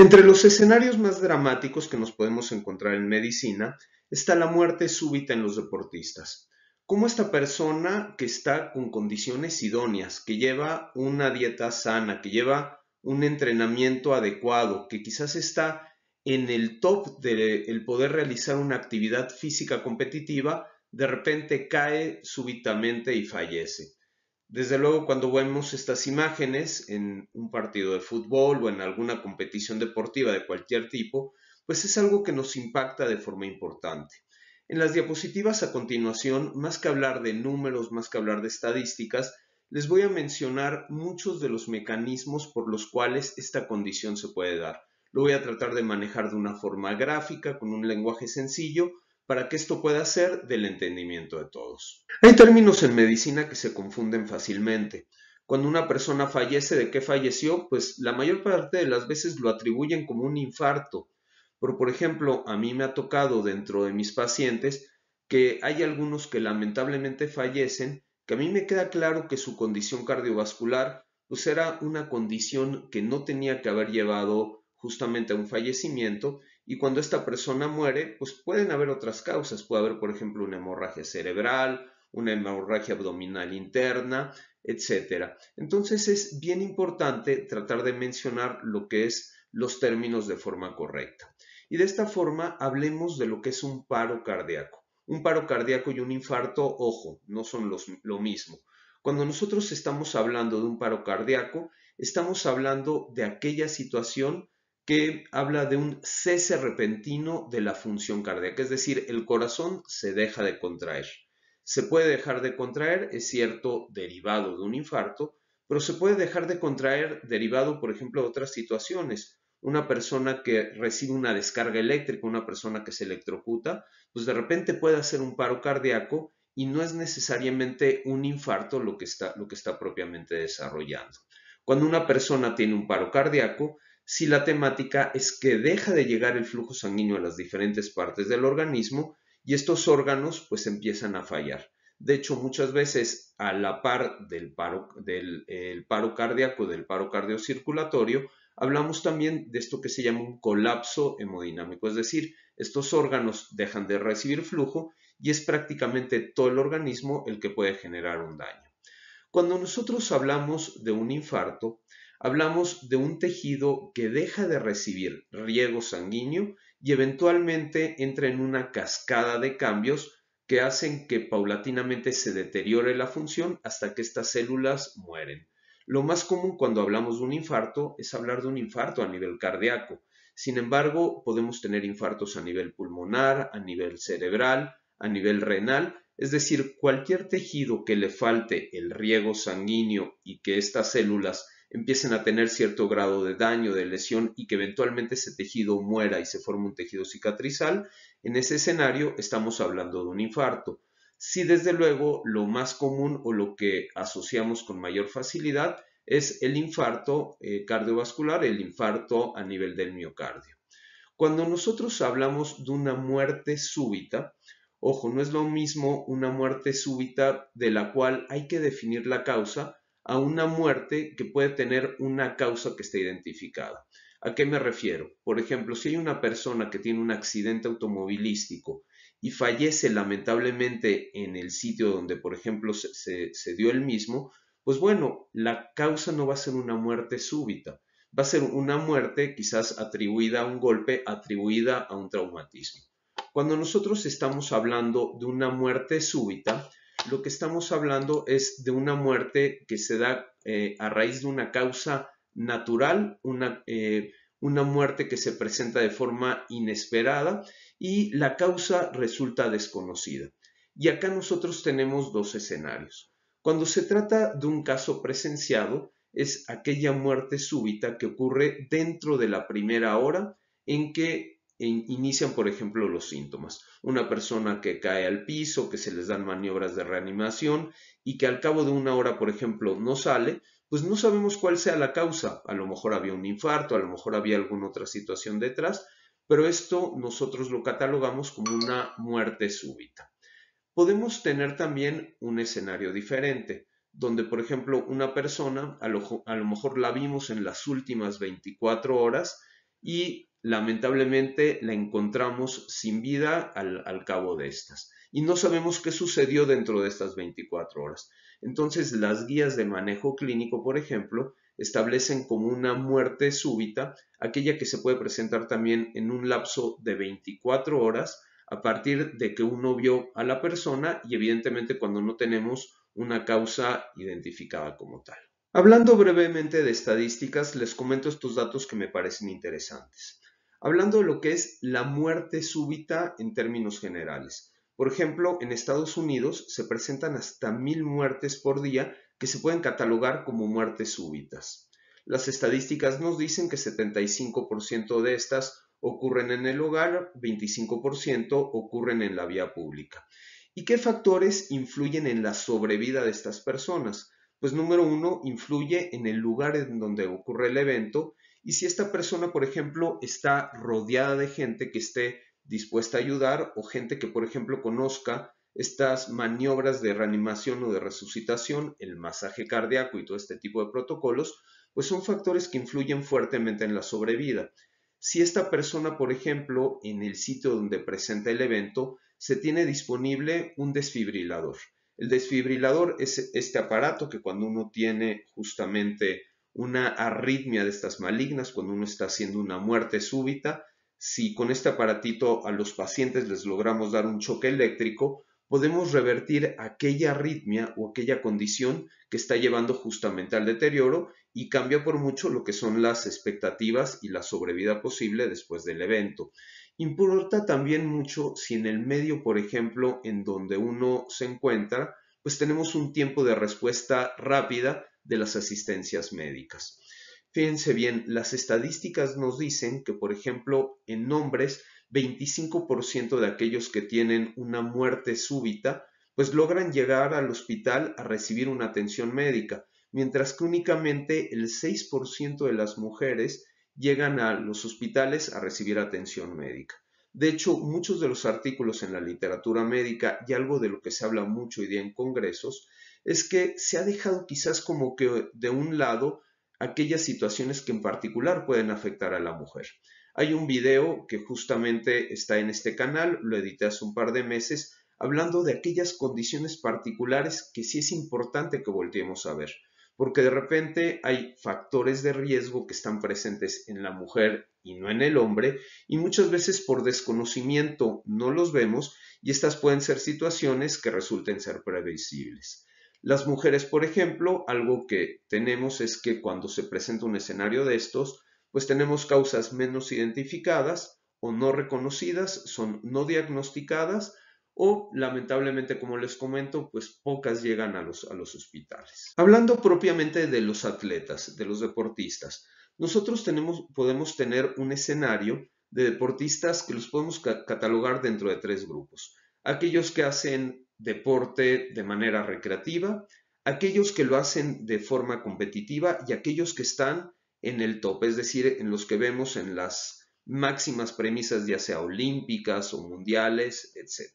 Entre los escenarios más dramáticos que nos podemos encontrar en medicina está la muerte súbita en los deportistas. Como esta persona que está con condiciones idóneas, que lleva una dieta sana, que lleva un entrenamiento adecuado, que quizás está en el top del poder realizar una actividad física competitiva, de repente cae súbitamente y fallece. Desde luego, cuando vemos estas imágenes en un partido de fútbol o en alguna competición deportiva de cualquier tipo, pues es algo que nos impacta de forma importante. En las diapositivas a continuación, más que hablar de números, más que hablar de estadísticas, les voy a mencionar muchos de los mecanismos por los cuales esta condición se puede dar. Lo voy a tratar de manejar de una forma gráfica, con un lenguaje sencillo, para que esto pueda ser del entendimiento de todos. Hay términos en medicina que se confunden fácilmente. Cuando una persona fallece, ¿de qué falleció? Pues la mayor parte de las veces lo atribuyen como un infarto. Pero, por ejemplo, a mí me ha tocado dentro de mis pacientes que hay algunos que lamentablemente fallecen, que a mí me queda claro que su condición cardiovascular pues era una condición que no tenía que haber llevado justamente a un fallecimiento y cuando esta persona muere, pues pueden haber otras causas. Puede haber, por ejemplo, una hemorragia cerebral, una hemorragia abdominal interna, etc. Entonces es bien importante tratar de mencionar lo que es los términos de forma correcta. Y de esta forma hablemos de lo que es un paro cardíaco. Un paro cardíaco y un infarto, ojo, no son los, lo mismo. Cuando nosotros estamos hablando de un paro cardíaco, estamos hablando de aquella situación que habla de un cese repentino de la función cardíaca, es decir, el corazón se deja de contraer. Se puede dejar de contraer, es cierto, derivado de un infarto, pero se puede dejar de contraer derivado, por ejemplo, de otras situaciones. Una persona que recibe una descarga eléctrica, una persona que se electrocuta, pues de repente puede hacer un paro cardíaco y no es necesariamente un infarto lo que está, lo que está propiamente desarrollando. Cuando una persona tiene un paro cardíaco, si la temática es que deja de llegar el flujo sanguíneo a las diferentes partes del organismo y estos órganos pues empiezan a fallar. De hecho, muchas veces a la par del paro, del paro cardíaco, del paro cardiocirculatorio, hablamos también de esto que se llama un colapso hemodinámico, es decir, estos órganos dejan de recibir flujo y es prácticamente todo el organismo el que puede generar un daño. Cuando nosotros hablamos de un infarto, Hablamos de un tejido que deja de recibir riego sanguíneo y eventualmente entra en una cascada de cambios que hacen que paulatinamente se deteriore la función hasta que estas células mueren. Lo más común cuando hablamos de un infarto es hablar de un infarto a nivel cardíaco. Sin embargo, podemos tener infartos a nivel pulmonar, a nivel cerebral, a nivel renal, es decir, cualquier tejido que le falte el riego sanguíneo y que estas células empiecen a tener cierto grado de daño, de lesión y que eventualmente ese tejido muera y se forme un tejido cicatrizal, en ese escenario estamos hablando de un infarto. Si desde luego lo más común o lo que asociamos con mayor facilidad es el infarto eh, cardiovascular, el infarto a nivel del miocardio. Cuando nosotros hablamos de una muerte súbita, ojo, no es lo mismo una muerte súbita de la cual hay que definir la causa, a una muerte que puede tener una causa que esté identificada. ¿A qué me refiero? Por ejemplo, si hay una persona que tiene un accidente automovilístico y fallece lamentablemente en el sitio donde, por ejemplo, se, dio el mismo, pues bueno, la causa no va a ser una muerte súbita, va a ser una muerte quizás atribuida a un golpe, atribuida a un traumatismo. Cuando nosotros estamos hablando de una muerte súbita, lo que estamos hablando es de una muerte que se da eh, a raíz de una causa natural, una, eh, una muerte que se presenta de forma inesperada y la causa resulta desconocida. Y acá nosotros tenemos dos escenarios. Cuando se trata de un caso presenciado, es aquella muerte súbita que ocurre dentro de la primera hora en que inician, por ejemplo, los síntomas. Una persona que cae al piso, que se les dan maniobras de reanimación y que al cabo de una hora, por ejemplo, no sale, pues no sabemos cuál sea la causa. A lo mejor había un infarto, a lo mejor había alguna otra situación detrás, pero esto nosotros lo catalogamos como una muerte súbita. Podemos tener también un escenario diferente, donde, por ejemplo, una persona, a lo, a lo mejor la vimos en las últimas 24 horas, y lamentablemente la encontramos sin vida al, cabo de estas. Y no sabemos qué sucedió dentro de estas 24 horas. Entonces, las guías de manejo clínico, por ejemplo, establecen como una muerte súbita aquella que se puede presentar también en un lapso de 24 horas a partir de que uno vio a la persona y evidentemente cuando no tenemos una causa identificada como tal. Hablando brevemente de estadísticas, les comento estos datos que me parecen interesantes hablando de lo que es la muerte súbita en términos generales. Por ejemplo, en Estados Unidos se presentan hasta mil muertes por día que se pueden catalogar como muertes súbitas. Las estadísticas nos dicen que 75% de estas ocurren en el hogar, 25% ocurren en la vía pública. ¿Y qué factores influyen en la sobrevida de estas personas? Pues número uno, influye en el lugar en donde ocurre el evento, y si esta persona, por ejemplo, está rodeada de gente que esté dispuesta a ayudar o gente que, por ejemplo, conozca estas maniobras de reanimación o de resucitación, el masaje cardíaco y todo este tipo de protocolos, pues son factores que influyen fuertemente en la sobrevida. Si esta persona, por ejemplo, en el sitio donde presenta el evento, se tiene disponible un desfibrilador. El desfibrilador es este aparato que cuando uno tiene justamente una arritmia de estas malignas, cuando uno está haciendo una muerte súbita, si con este aparatito a los pacientes les logramos dar un choque eléctrico, podemos revertir aquella arritmia o aquella condición que está llevando justamente al deterioro y cambia por mucho lo que son las expectativas y la sobrevida posible después del evento. Importa también mucho si en el medio, por ejemplo, en donde uno se encuentra, pues tenemos un tiempo de respuesta rápida de las asistencias médicas. Fíjense bien, las estadísticas nos dicen que, por ejemplo, en hombres, 25% de aquellos que tienen una muerte súbita, pues logran llegar al hospital a recibir una atención médica, mientras que únicamente el 6% de las mujeres llegan a los hospitales a recibir atención médica. De hecho, muchos de los artículos en la literatura médica y algo de lo que se habla mucho hoy día en congresos es que se ha dejado quizás como que de un lado aquellas situaciones que en particular pueden afectar a la mujer. Hay un video que justamente está en este canal, lo edité hace un par de meses, hablando de aquellas condiciones particulares que sí es importante que volteemos a ver, porque de repente hay factores de riesgo que están presentes en la mujer y no en el hombre, y muchas veces por desconocimiento no los vemos, y estas pueden ser situaciones que resulten ser previsibles. Las mujeres, por ejemplo, algo que tenemos es que cuando se presenta un escenario de estos, pues tenemos causas menos identificadas o no reconocidas, son no diagnosticadas o lamentablemente, como les comento, pues pocas llegan a los, a los hospitales. Hablando propiamente de los atletas, de los deportistas, nosotros tenemos, podemos tener un escenario de deportistas que los podemos catalogar dentro de tres grupos. Aquellos que hacen deporte de manera recreativa, aquellos que lo hacen de forma competitiva y aquellos que están en el top, es decir, en los que vemos en las máximas premisas, ya sea olímpicas o mundiales, etc.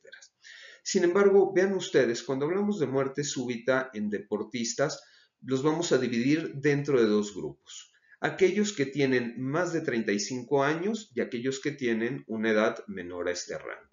Sin embargo, vean ustedes, cuando hablamos de muerte súbita en deportistas, los vamos a dividir dentro de dos grupos. Aquellos que tienen más de 35 años y aquellos que tienen una edad menor a este rango.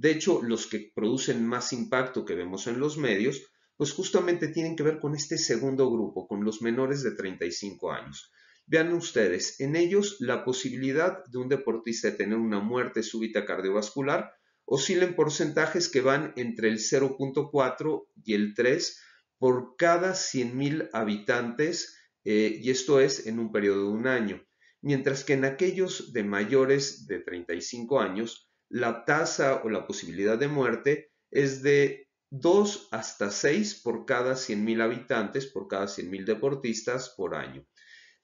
De hecho, los que producen más impacto que vemos en los medios, pues justamente tienen que ver con este segundo grupo, con los menores de 35 años. Vean ustedes, en ellos la posibilidad de un deportista de tener una muerte súbita cardiovascular oscila en porcentajes que van entre el 0.4 y el 3 por cada 100.000 habitantes, eh, y esto es en un periodo de un año, mientras que en aquellos de mayores de 35 años, la tasa o la posibilidad de muerte es de 2 hasta 6 por cada 100.000 habitantes, por cada 100.000 deportistas por año.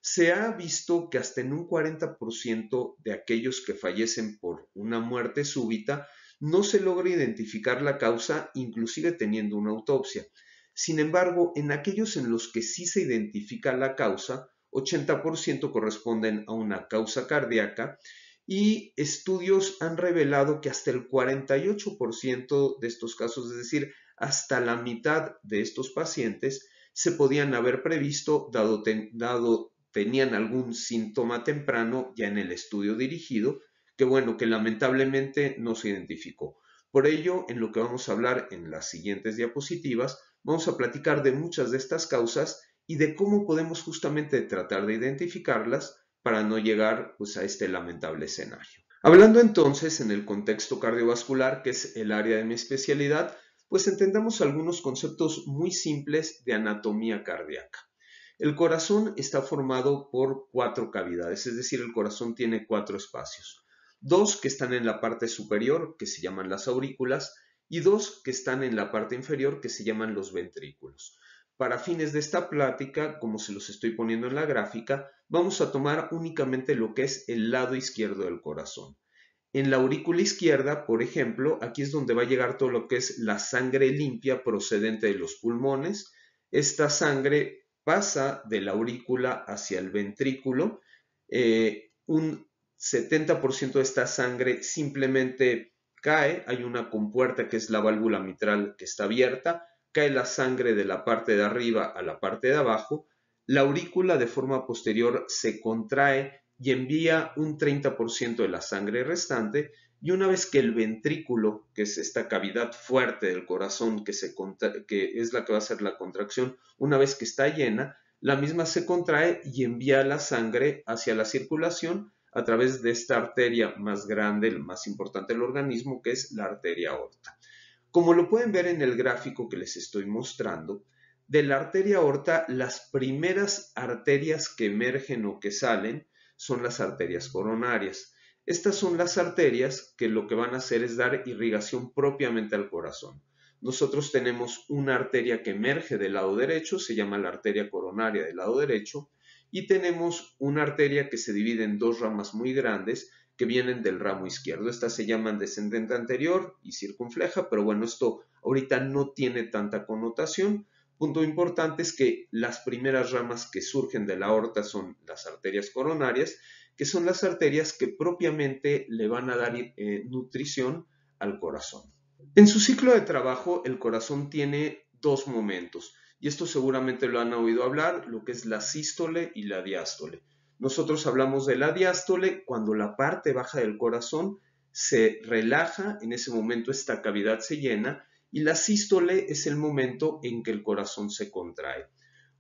Se ha visto que hasta en un 40% de aquellos que fallecen por una muerte súbita no se logra identificar la causa, inclusive teniendo una autopsia. Sin embargo, en aquellos en los que sí se identifica la causa, 80% corresponden a una causa cardíaca y estudios han revelado que hasta el 48% de estos casos, es decir, hasta la mitad de estos pacientes, se podían haber previsto dado, dado tenían algún síntoma temprano ya en el estudio dirigido, que bueno, que lamentablemente no se identificó. Por ello, en lo que vamos a hablar en las siguientes diapositivas, vamos a platicar de muchas de estas causas y de cómo podemos justamente tratar de identificarlas para no llegar pues, a este lamentable escenario. Hablando entonces en el contexto cardiovascular, que es el área de mi especialidad, pues entendamos algunos conceptos muy simples de anatomía cardíaca. El corazón está formado por cuatro cavidades, es decir, el corazón tiene cuatro espacios. Dos que están en la parte superior, que se llaman las aurículas, y dos que están en la parte inferior, que se llaman los ventrículos. Para fines de esta plática, como se los estoy poniendo en la gráfica, vamos a tomar únicamente lo que es el lado izquierdo del corazón. En la aurícula izquierda, por ejemplo, aquí es donde va a llegar todo lo que es la sangre limpia procedente de los pulmones. Esta sangre pasa de la aurícula hacia el ventrículo. Eh, un 70% de esta sangre simplemente cae. Hay una compuerta que es la válvula mitral que está abierta cae la sangre de la parte de arriba a la parte de abajo, la aurícula de forma posterior se contrae y envía un 30% de la sangre restante y una vez que el ventrículo, que es esta cavidad fuerte del corazón que, es la que va a hacer la contracción, una vez que está llena, la misma se contrae y envía la sangre hacia la circulación a través de esta arteria más grande, el más importante del organismo, que es la arteria aorta. Como lo pueden ver en el gráfico que les estoy mostrando, de la arteria aorta las primeras arterias que emergen o que salen son las arterias coronarias. Estas son las arterias que lo que van a hacer es dar irrigación propiamente al corazón. Nosotros tenemos una arteria que emerge del lado derecho, se llama la arteria coronaria del lado derecho, y tenemos una arteria que se divide en dos ramas muy grandes que vienen del ramo izquierdo. Estas se llaman descendente anterior y circunfleja, pero bueno, esto ahorita no tiene tanta connotación. Punto importante es que las primeras ramas que surgen de la aorta son las arterias coronarias, que son las arterias que propiamente le van a dar eh, nutrición al corazón. En su ciclo de trabajo, el corazón tiene dos momentos, y esto seguramente lo han oído hablar, lo que es la sístole y la diástole. Nosotros hablamos de la diástole cuando la parte baja del corazón se relaja, en ese momento esta cavidad se llena y la sístole es el momento en que el corazón se contrae.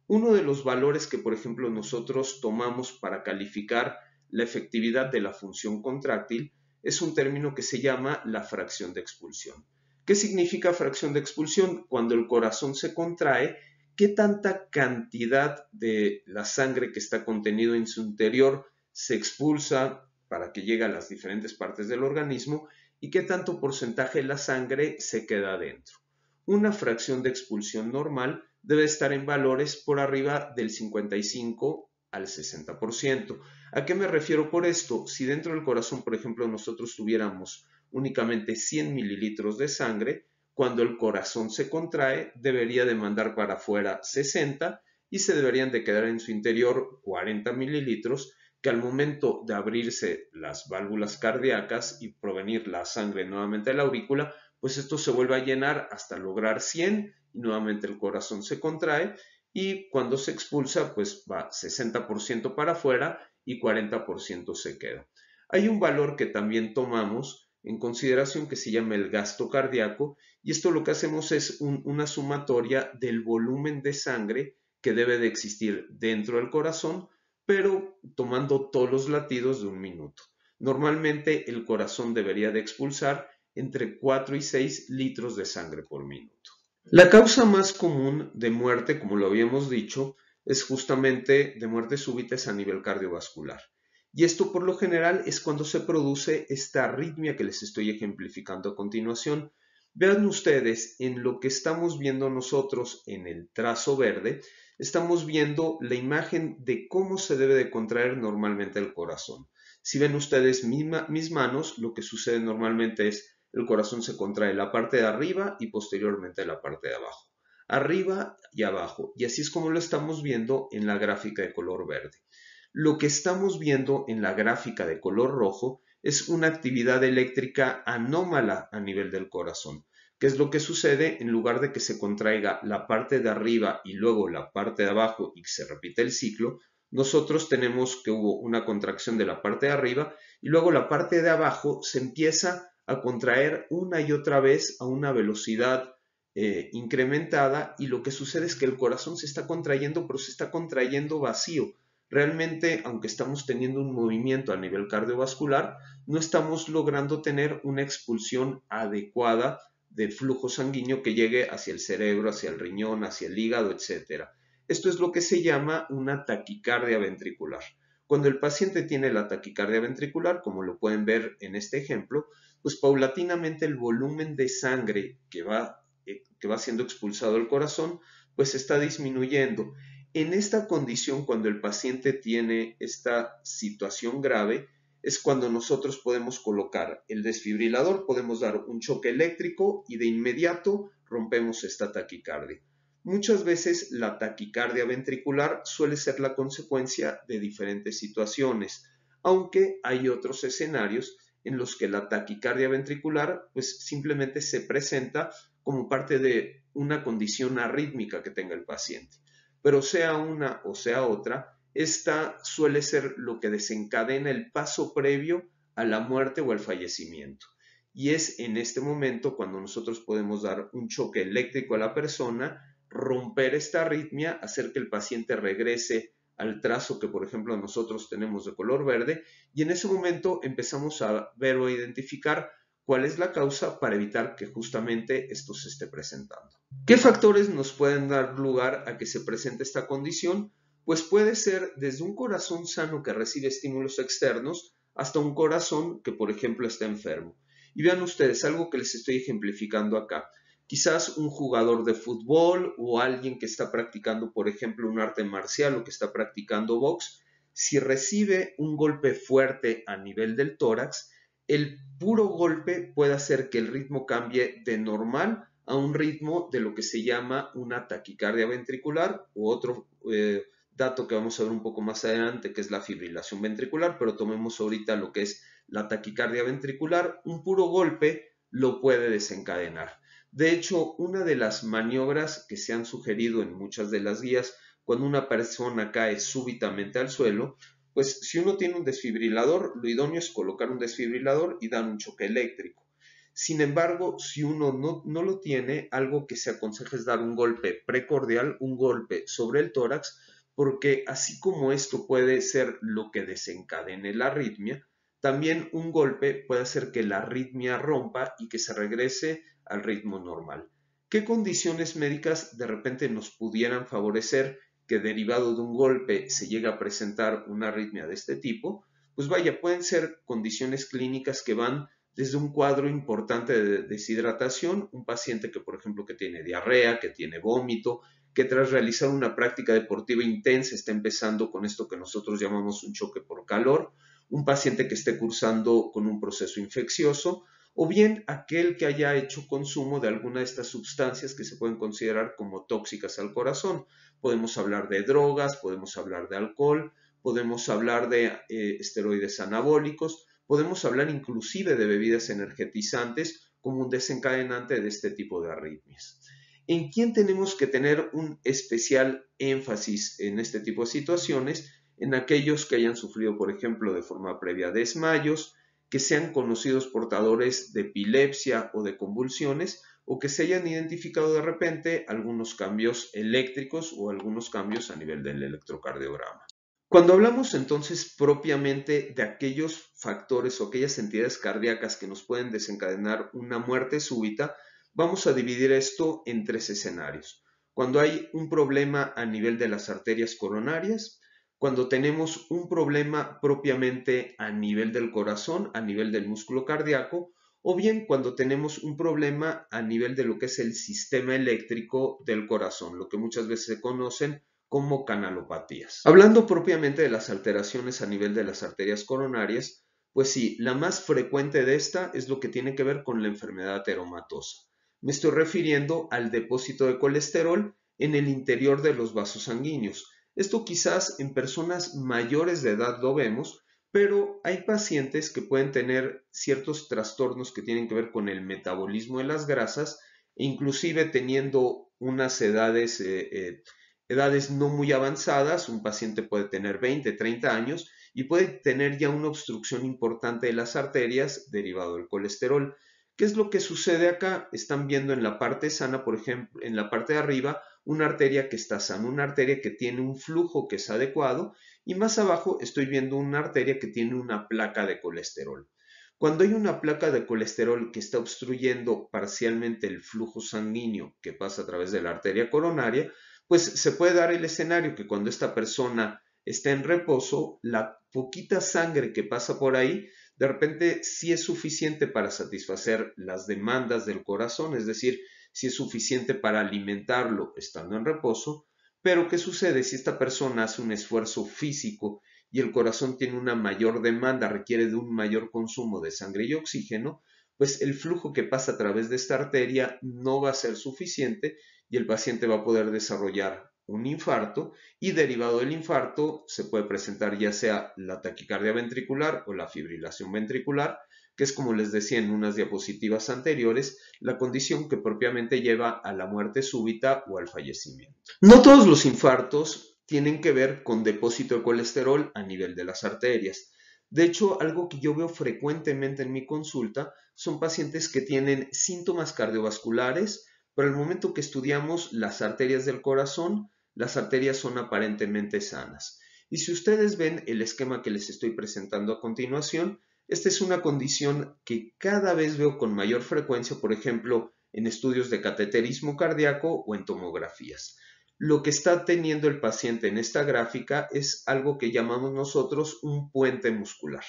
Uno de los valores que, por ejemplo, nosotros tomamos para calificar la efectividad de la función contráctil es un término que se llama la fracción de expulsión. ¿Qué significa fracción de expulsión? Cuando el corazón se contrae, qué tanta cantidad de la sangre que está contenido en su interior se expulsa para que llegue a las diferentes partes del organismo y qué tanto porcentaje de la sangre se queda dentro. Una fracción de expulsión normal debe estar en valores por arriba del 55 al 60%. ¿A qué me refiero por esto? Si dentro del corazón, por ejemplo, nosotros tuviéramos únicamente 100 mililitros de sangre, cuando el corazón se contrae, debería de mandar para afuera 60 y se deberían de quedar en su interior 40 mililitros, que al momento de abrirse las válvulas cardíacas y provenir la sangre nuevamente a la aurícula, pues esto se vuelve a llenar hasta lograr 100 y nuevamente el corazón se contrae y cuando se expulsa, pues va 60% para afuera y 40% se queda. Hay un valor que también tomamos en consideración que se llama el gasto cardíaco y esto lo que hacemos es una sumatoria del volumen de sangre que debe de existir dentro del corazón, pero tomando todos los latidos de un minuto. Normalmente el corazón debería de expulsar entre 4 y 6 litros de sangre por minuto. La causa más común de muerte, como lo habíamos dicho, es justamente de muertes súbitas a nivel cardiovascular. Y esto por lo general es cuando se produce esta arritmia que les estoy ejemplificando a continuación. Vean ustedes, en lo que estamos viendo nosotros en el trazo verde, estamos viendo la imagen de cómo se debe de contraer normalmente el corazón. Si ven ustedes mis manos, lo que sucede normalmente es el corazón se contrae la parte de arriba y posteriormente la parte de abajo. Arriba y abajo. Y así es como lo estamos viendo en la gráfica de color verde. Lo que estamos viendo en la gráfica de color rojo es una actividad eléctrica anómala a nivel del corazón, que es lo que sucede en lugar de que se contraiga la parte de arriba y luego la parte de abajo y se repite el ciclo, nosotros tenemos que hubo una contracción de la parte de arriba y luego la parte de abajo se empieza a contraer una y otra vez a una velocidad eh, incrementada y lo que sucede es que el corazón se está contrayendo pero se está contrayendo vacío realmente, aunque estamos teniendo un movimiento a nivel cardiovascular, no estamos logrando tener una expulsión adecuada del flujo sanguíneo que llegue hacia el cerebro, hacia el riñón, hacia el hígado, etc. Esto es lo que se llama una taquicardia ventricular. Cuando el paciente tiene la taquicardia ventricular, como lo pueden ver en este ejemplo, pues paulatinamente el volumen de sangre que va, eh, que va siendo expulsado al corazón, pues está disminuyendo en esta condición, cuando el paciente tiene esta situación grave, es cuando nosotros podemos colocar el desfibrilador, podemos dar un choque eléctrico y de inmediato rompemos esta taquicardia. Muchas veces la taquicardia ventricular suele ser la consecuencia de diferentes situaciones, aunque hay otros escenarios en los que la taquicardia ventricular pues simplemente se presenta como parte de una condición arrítmica que tenga el paciente pero sea una o sea otra, esta suele ser lo que desencadena el paso previo a la muerte o al fallecimiento. Y es en este momento cuando nosotros podemos dar un choque eléctrico a la persona, romper esta arritmia, hacer que el paciente regrese al trazo que por ejemplo nosotros tenemos de color verde y en ese momento empezamos a ver o identificar cuál es la causa para evitar que justamente esto se esté presentando. ¿Qué factores nos pueden dar lugar a que se presente esta condición? Pues puede ser desde un corazón sano que recibe estímulos externos hasta un corazón que, por ejemplo, está enfermo. Y vean ustedes algo que les estoy ejemplificando acá. Quizás un jugador de fútbol o alguien que está practicando, por ejemplo, un arte marcial o que está practicando box, si recibe un golpe fuerte a nivel del tórax, el puro golpe puede hacer que el ritmo cambie de normal a un ritmo de lo que se llama una taquicardia ventricular u otro eh, dato que vamos a ver un poco más adelante que es la fibrilación ventricular, pero tomemos ahorita lo que es la taquicardia ventricular, un puro golpe lo puede desencadenar. De hecho, una de las maniobras que se han sugerido en muchas de las guías, cuando una persona cae súbitamente al suelo, pues si uno tiene un desfibrilador, lo idóneo es colocar un desfibrilador y dar un choque eléctrico. Sin embargo, si uno no, lo tiene, algo que se aconseja es dar un golpe precordial, un golpe sobre el tórax, porque así como esto puede ser lo que desencadene la arritmia, también un golpe puede hacer que la arritmia rompa y que se regrese al ritmo normal. ¿Qué condiciones médicas de repente nos pudieran favorecer que derivado de un golpe se llegue a presentar una arritmia de este tipo? Pues vaya, pueden ser condiciones clínicas que van desde un cuadro importante de deshidratación, un paciente que, por ejemplo, que tiene diarrea, que tiene vómito, que tras realizar una práctica deportiva intensa está empezando con esto que nosotros llamamos un choque por calor, un paciente que esté cursando con un proceso infeccioso, o bien aquel que haya hecho consumo de alguna de estas sustancias que se pueden considerar como tóxicas al corazón. Podemos hablar de drogas, podemos hablar de alcohol, podemos hablar de eh, esteroides anabólicos, podemos hablar inclusive de bebidas energetizantes como un desencadenante de este tipo de arritmias. ¿En quién tenemos que tener un especial énfasis en este tipo de situaciones? En aquellos que hayan sufrido, por ejemplo, de forma previa desmayos, que sean conocidos portadores de epilepsia o de convulsiones, o que se hayan identificado de repente algunos cambios eléctricos o algunos cambios a nivel del electrocardiograma. Cuando hablamos entonces propiamente de aquellos factores o aquellas entidades cardíacas que nos pueden desencadenar una muerte súbita, vamos a dividir esto en tres escenarios. Cuando hay un problema a nivel de las arterias coronarias, cuando tenemos un problema propiamente a nivel del corazón, a nivel del músculo cardíaco, o bien cuando tenemos un problema a nivel de lo que es el sistema eléctrico del corazón, lo que muchas veces se conocen como canalopatías. Hablando propiamente de las alteraciones a nivel de las arterias coronarias, pues sí, la más frecuente de esta es lo que tiene que ver con la enfermedad ateromatosa. Me estoy refiriendo al depósito de colesterol en el interior de los vasos sanguíneos. Esto quizás en personas mayores de edad lo vemos, pero hay pacientes que pueden tener ciertos trastornos que tienen que ver con el metabolismo de las grasas, inclusive teniendo unas edades eh, eh, edades no muy avanzadas, un paciente puede tener 20, 30 años y puede tener ya una obstrucción importante de las arterias derivado del colesterol. ¿Qué es lo que sucede acá? Están viendo en la parte sana, por ejemplo, en la parte de arriba, una arteria que está sana, una arteria que tiene un flujo que es adecuado y más abajo estoy viendo una arteria que tiene una placa de colesterol. Cuando hay una placa de colesterol que está obstruyendo parcialmente el flujo sanguíneo que pasa a través de la arteria coronaria, pues se puede dar el escenario que cuando esta persona está en reposo, la poquita sangre que pasa por ahí, de repente sí es suficiente para satisfacer las demandas del corazón, es decir, si sí es suficiente para alimentarlo estando en reposo, pero ¿qué sucede si esta persona hace un esfuerzo físico y el corazón tiene una mayor demanda, requiere de un mayor consumo de sangre y oxígeno? pues el flujo que pasa a través de esta arteria no va a ser suficiente y el paciente va a poder desarrollar un infarto y derivado del infarto se puede presentar ya sea la taquicardia ventricular o la fibrilación ventricular, que es como les decía en unas diapositivas anteriores, la condición que propiamente lleva a la muerte súbita o al fallecimiento. No todos los infartos tienen que ver con depósito de colesterol a nivel de las arterias. De hecho, algo que yo veo frecuentemente en mi consulta son pacientes que tienen síntomas cardiovasculares, pero al momento que estudiamos las arterias del corazón, las arterias son aparentemente sanas. Y si ustedes ven el esquema que les estoy presentando a continuación, esta es una condición que cada vez veo con mayor frecuencia, por ejemplo, en estudios de cateterismo cardíaco o en tomografías. Lo que está teniendo el paciente en esta gráfica es algo que llamamos nosotros un puente muscular.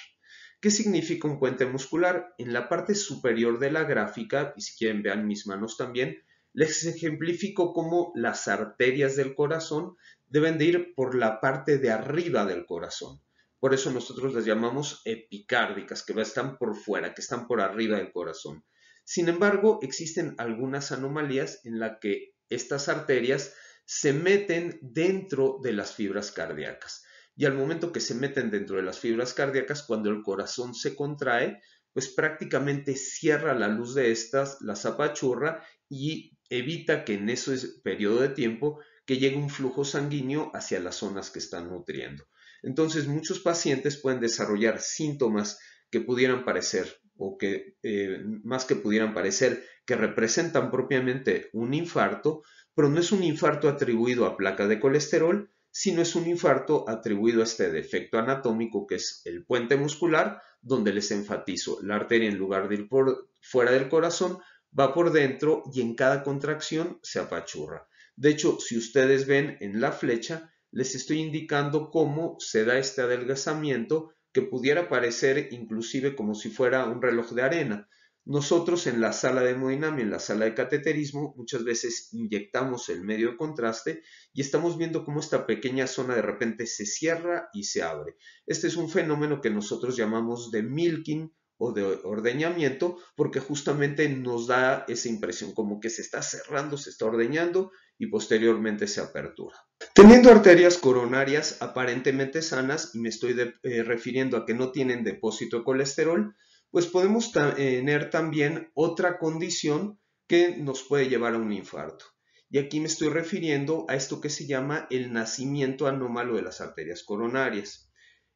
¿Qué significa un puente muscular? En la parte superior de la gráfica, y si quieren vean mis manos también, les ejemplifico cómo las arterias del corazón deben de ir por la parte de arriba del corazón. Por eso nosotros las llamamos epicárdicas, que están por fuera, que están por arriba del corazón. Sin embargo, existen algunas anomalías en las que estas arterias se meten dentro de las fibras cardíacas. Y al momento que se meten dentro de las fibras cardíacas, cuando el corazón se contrae, pues prácticamente cierra la luz de estas, las apachurra y evita que en ese periodo de tiempo que llegue un flujo sanguíneo hacia las zonas que están nutriendo. Entonces muchos pacientes pueden desarrollar síntomas que pudieran parecer o que eh, más que pudieran parecer que representan propiamente un infarto, pero no es un infarto atribuido a placa de colesterol, sino es un infarto atribuido a este defecto anatómico que es el puente muscular, donde les enfatizo, la arteria en lugar de ir por fuera del corazón, va por dentro y en cada contracción se apachurra. De hecho, si ustedes ven en la flecha, les estoy indicando cómo se da este adelgazamiento que pudiera parecer inclusive como si fuera un reloj de arena. Nosotros en la sala de hemodinamia, en la sala de cateterismo, muchas veces inyectamos el medio de contraste y estamos viendo cómo esta pequeña zona de repente se cierra y se abre. Este es un fenómeno que nosotros llamamos de milking o de ordeñamiento porque justamente nos da esa impresión como que se está cerrando, se está ordeñando y posteriormente se apertura. Teniendo arterias coronarias aparentemente sanas, y me estoy eh, refiriendo a que no tienen depósito de colesterol, pues podemos tener también otra condición que nos puede llevar a un infarto. Y aquí me estoy refiriendo a esto que se llama el nacimiento anómalo de las arterias coronarias.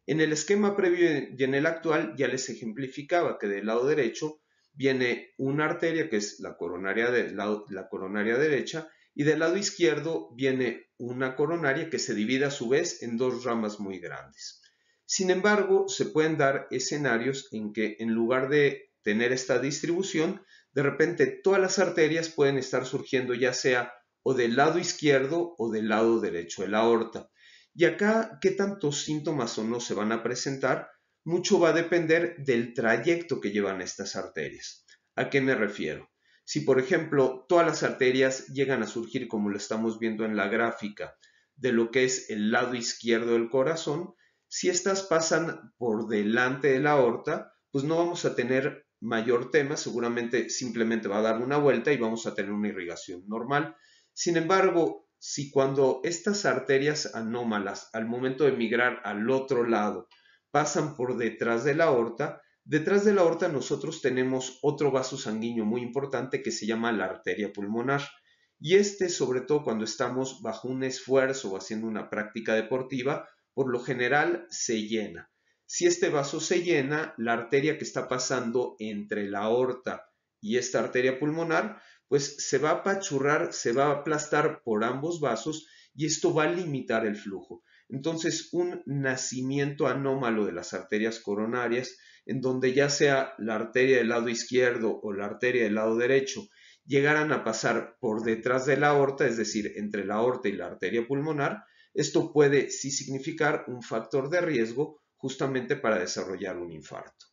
En el esquema previo y en el actual ya les ejemplificaba que del lado derecho viene una arteria que es la coronaria, la coronaria derecha y del lado izquierdo viene una coronaria que se divide a su vez en dos ramas muy grandes. Sin embargo, se pueden dar escenarios en que en lugar de tener esta distribución, de repente todas las arterias pueden estar surgiendo ya sea o del lado izquierdo o del lado derecho de la aorta. Y acá, ¿qué tantos síntomas o no se van a presentar? Mucho va a depender del trayecto que llevan estas arterias. ¿A qué me refiero? Si, por ejemplo, todas las arterias llegan a surgir, como lo estamos viendo en la gráfica, de lo que es el lado izquierdo del corazón, si estas pasan por delante de la aorta, pues no vamos a tener mayor tema, seguramente simplemente va a dar una vuelta y vamos a tener una irrigación normal. Sin embargo, si cuando estas arterias anómalas al momento de migrar al otro lado pasan por detrás de la aorta, detrás de la aorta nosotros tenemos otro vaso sanguíneo muy importante que se llama la arteria pulmonar. Y este, sobre todo cuando estamos bajo un esfuerzo o haciendo una práctica deportiva, por lo general se llena. Si este vaso se llena, la arteria que está pasando entre la aorta y esta arteria pulmonar, pues se va a apachurrar, se va a aplastar por ambos vasos y esto va a limitar el flujo. Entonces, un nacimiento anómalo de las arterias coronarias, en donde ya sea la arteria del lado izquierdo o la arteria del lado derecho, llegaran a pasar por detrás de la aorta, es decir, entre la aorta y la arteria pulmonar, esto puede sí significar un factor de riesgo justamente para desarrollar un infarto.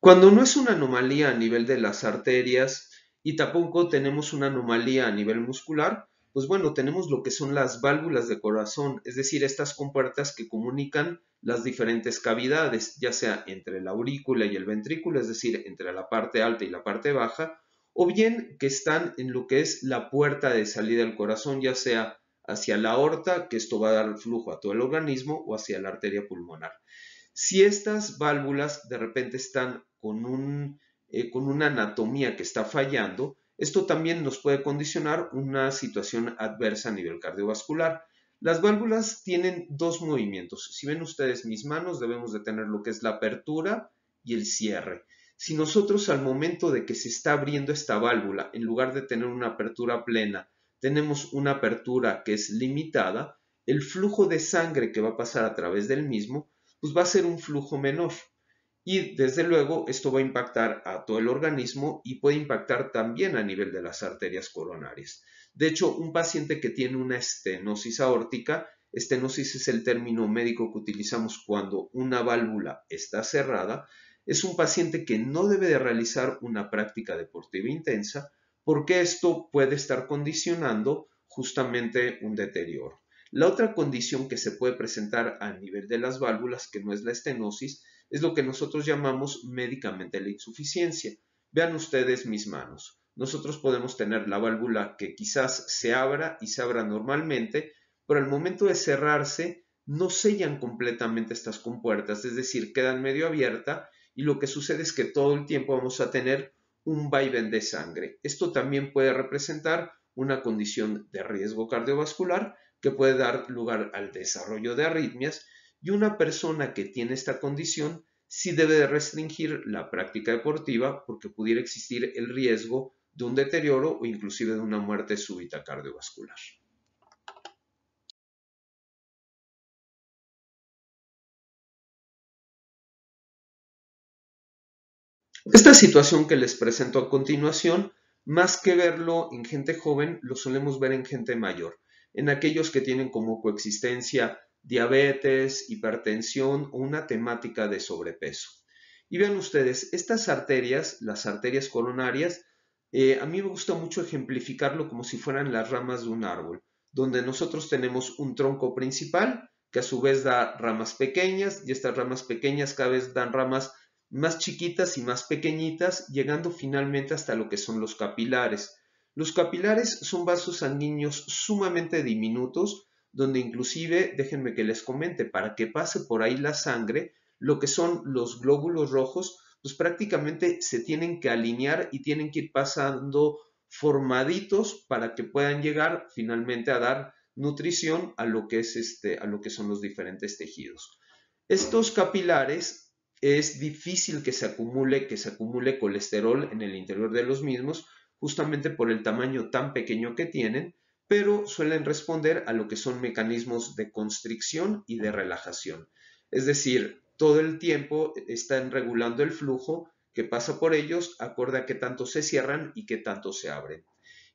Cuando no es una anomalía a nivel de las arterias y tampoco tenemos una anomalía a nivel muscular, pues bueno, tenemos lo que son las válvulas de corazón, es decir, estas compuertas que comunican las diferentes cavidades, ya sea entre la aurícula y el ventrículo, es decir, entre la parte alta y la parte baja, o bien que están en lo que es la puerta de salida del corazón, ya sea hacia la aorta, que esto va a dar flujo a todo el organismo, o hacia la arteria pulmonar. Si estas válvulas de repente están con, eh, con una anatomía que está fallando, esto también nos puede condicionar una situación adversa a nivel cardiovascular. Las válvulas tienen dos movimientos. Si ven ustedes mis manos, debemos de tener lo que es la apertura y el cierre. Si nosotros al momento de que se está abriendo esta válvula, en lugar de tener una apertura plena, tenemos una apertura que es limitada, el flujo de sangre que va a pasar a través del mismo, pues va a ser un flujo menor. Y desde luego esto va a impactar a todo el organismo y puede impactar también a nivel de las arterias coronarias. De hecho, un paciente que tiene una estenosis aórtica, estenosis es el término médico que utilizamos cuando una válvula está cerrada, es un paciente que no debe de realizar una práctica deportiva intensa porque esto puede estar condicionando justamente un deterioro. La otra condición que se puede presentar a nivel de las válvulas, que no es la estenosis, es lo que nosotros llamamos médicamente la insuficiencia. Vean ustedes mis manos. Nosotros podemos tener la válvula que quizás se abra y se abra normalmente, pero al momento de cerrarse no sellan completamente estas compuertas, es decir, quedan medio abierta y lo que sucede es que todo el tiempo vamos a tener un vaivén de sangre. Esto también puede representar una condición de riesgo cardiovascular que puede dar lugar al desarrollo de arritmias y una persona que tiene esta condición sí debe restringir la práctica deportiva porque pudiera existir el riesgo de un deterioro o inclusive de una muerte súbita cardiovascular. Esta situación que les presento a continuación, más que verlo en gente joven, lo solemos ver en gente mayor, en aquellos que tienen como coexistencia diabetes, hipertensión o una temática de sobrepeso. Y vean ustedes, estas arterias, las arterias coronarias, eh, a mí me gusta mucho ejemplificarlo como si fueran las ramas de un árbol, donde nosotros tenemos un tronco principal que a su vez da ramas pequeñas y estas ramas pequeñas cada vez dan ramas más chiquitas y más pequeñitas, llegando finalmente hasta lo que son los capilares. Los capilares son vasos sanguíneos sumamente diminutos donde inclusive, déjenme que les comente, para que pase por ahí la sangre, lo que son los glóbulos rojos, pues prácticamente se tienen que alinear y tienen que ir pasando formaditos para que puedan llegar finalmente a dar nutrición a lo que es este a lo que son los diferentes tejidos. Estos capilares es difícil que se acumule que se acumule colesterol en el interior de los mismos justamente por el tamaño tan pequeño que tienen pero suelen responder a lo que son mecanismos de constricción y de relajación. Es decir, todo el tiempo están regulando el flujo que pasa por ellos acorde a qué tanto se cierran y qué tanto se abren.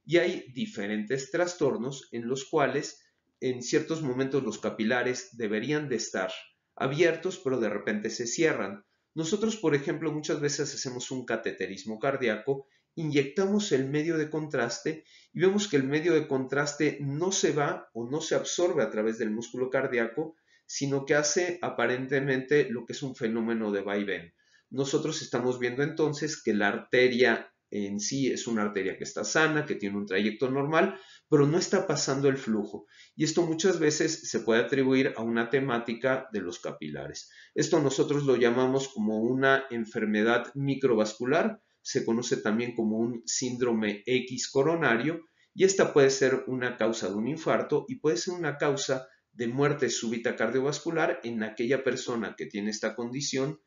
Y hay diferentes trastornos en los cuales en ciertos momentos los capilares deberían de estar abiertos, pero de repente se cierran. Nosotros, por ejemplo, muchas veces hacemos un cateterismo cardíaco inyectamos el medio de contraste y vemos que el medio de contraste no se va o no se absorbe a través del músculo cardíaco, sino que hace aparentemente lo que es un fenómeno de vaivén. Nosotros estamos viendo entonces que la arteria en sí es una arteria que está sana, que tiene un trayecto normal, pero no está pasando el flujo. Y esto muchas veces se puede atribuir a una temática de los capilares. Esto nosotros lo llamamos como una enfermedad microvascular se conoce también como un síndrome X coronario y esta puede ser una causa de un infarto y puede ser una causa de muerte súbita cardiovascular en aquella persona que tiene esta condición,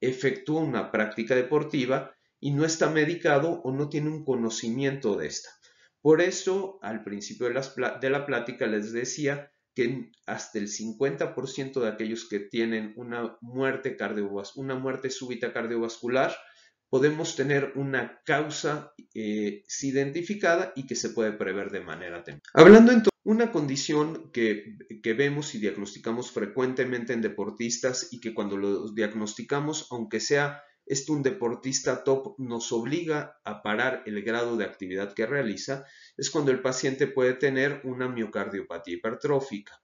efectúa una práctica deportiva y no está medicado o no tiene un conocimiento de esta. Por eso, al principio de, la plática les decía que hasta el 50% de aquellos que tienen una muerte, una muerte súbita cardiovascular podemos tener una causa eh, identificada y que se puede prever de manera temprana. Hablando entonces, una condición que, vemos y diagnosticamos frecuentemente en deportistas y que cuando lo diagnosticamos, aunque sea un deportista top, nos obliga a parar el grado de actividad que realiza, es cuando el paciente puede tener una miocardiopatía hipertrófica.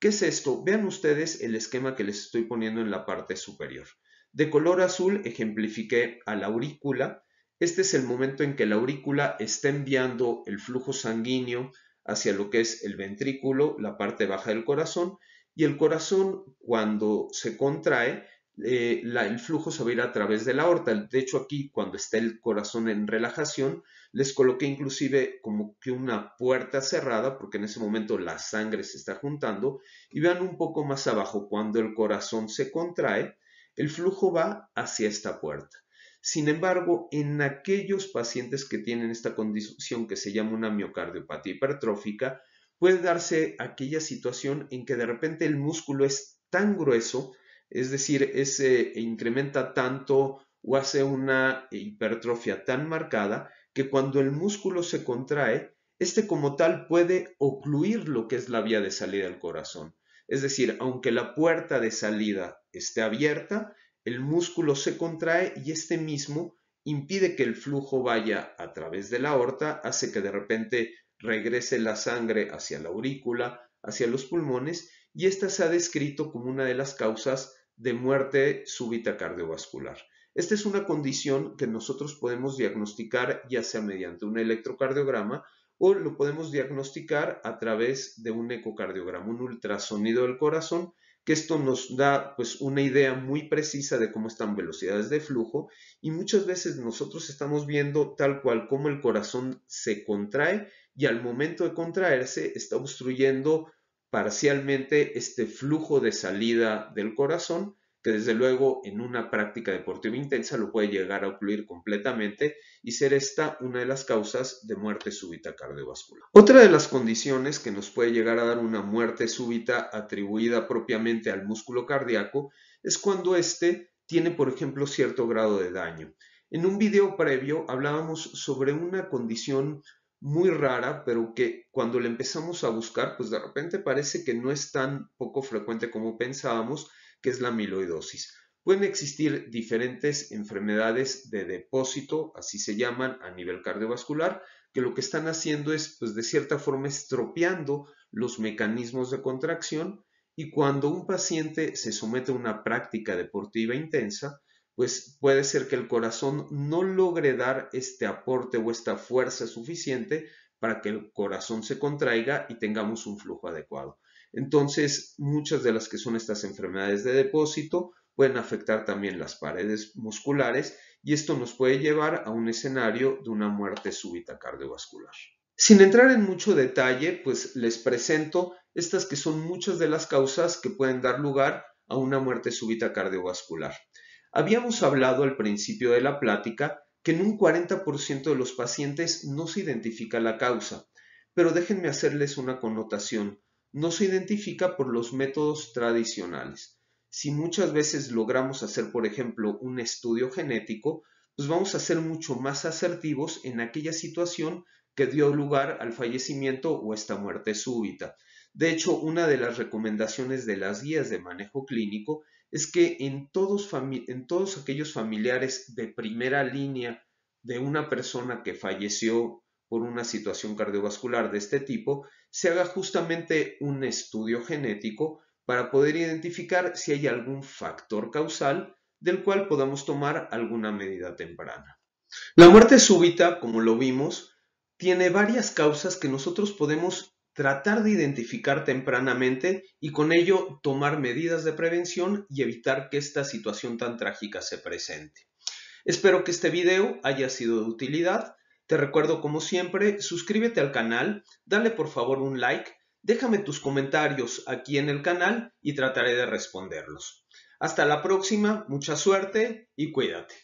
¿Qué es esto? Vean ustedes el esquema que les estoy poniendo en la parte superior. De color azul ejemplifiqué a la aurícula. Este es el momento en que la aurícula está enviando el flujo sanguíneo hacia lo que es el ventrículo, la parte baja del corazón, y el corazón cuando se contrae, eh, el flujo se va a ir a través de la aorta. De hecho, aquí cuando está el corazón en relajación, les coloqué inclusive como que una puerta cerrada, porque en ese momento la sangre se está juntando. Y vean un poco más abajo, cuando el corazón se contrae, el flujo va hacia esta puerta. Sin embargo, en aquellos pacientes que tienen esta condición que se llama una miocardiopatía hipertrófica, puede darse aquella situación en que de repente el músculo es tan grueso, es decir, se incrementa tanto o hace una hipertrofia tan marcada que cuando el músculo se contrae, este como tal puede ocluir lo que es la vía de salida del corazón. Es decir, aunque la puerta de salida esté abierta, el músculo se contrae y este mismo impide que el flujo vaya a través de la aorta, hace que de repente regrese la sangre hacia la aurícula, hacia los pulmones, y esta se ha descrito como una de las causas de muerte súbita cardiovascular. Esta es una condición que nosotros podemos diagnosticar ya sea mediante un electrocardiograma o lo podemos diagnosticar a través de un ecocardiograma, un ultrasonido del corazón, que esto nos da pues una idea muy precisa de cómo están velocidades de flujo y muchas veces nosotros estamos viendo tal cual como el corazón se contrae y al momento de contraerse está obstruyendo parcialmente este flujo de salida del corazón que desde luego en una práctica deportiva intensa lo puede llegar a ocluir completamente y ser esta una de las causas de muerte súbita cardiovascular. Otra de las condiciones que nos puede llegar a dar una muerte súbita atribuida propiamente al músculo cardíaco es cuando éste tiene, por ejemplo, cierto grado de daño. En un video previo hablábamos sobre una condición muy rara, pero que cuando la empezamos a buscar, pues de repente parece que no es tan poco frecuente como pensábamos, que es la amiloidosis. Pueden existir diferentes enfermedades de depósito, así se llaman, a nivel cardiovascular, que lo que están haciendo es, pues de cierta forma, estropeando los mecanismos de contracción y cuando un paciente se somete a una práctica deportiva intensa, pues puede ser que el corazón no logre dar este aporte o esta fuerza suficiente para que el corazón se contraiga y tengamos un flujo adecuado. Entonces, muchas de las que son estas enfermedades de depósito pueden afectar también las paredes musculares y esto nos puede llevar a un escenario de una muerte súbita cardiovascular. Sin entrar en mucho detalle, pues les presento estas que son muchas de las causas que pueden dar lugar a una muerte súbita cardiovascular. Habíamos hablado al principio de la plática que en un 40% de los pacientes no se identifica la causa, pero déjenme hacerles una connotación no se identifica por los métodos tradicionales. Si muchas veces logramos hacer, por ejemplo, un estudio genético, pues vamos a ser mucho más asertivos en aquella situación que dio lugar al fallecimiento o esta muerte súbita. De hecho, una de las recomendaciones de las guías de manejo clínico es que en todos, en todos aquellos familiares de primera línea de una persona que falleció por una situación cardiovascular de este tipo, se haga justamente un estudio genético para poder identificar si hay algún factor causal del cual podamos tomar alguna medida temprana. La muerte súbita, como lo vimos, tiene varias causas que nosotros podemos tratar de identificar tempranamente y con ello tomar medidas de prevención y evitar que esta situación tan trágica se presente. Espero que este video haya sido de utilidad te recuerdo como siempre, suscríbete al canal, dale por favor un like, déjame tus comentarios aquí en el canal y trataré de responderlos. Hasta la próxima, mucha suerte y cuídate.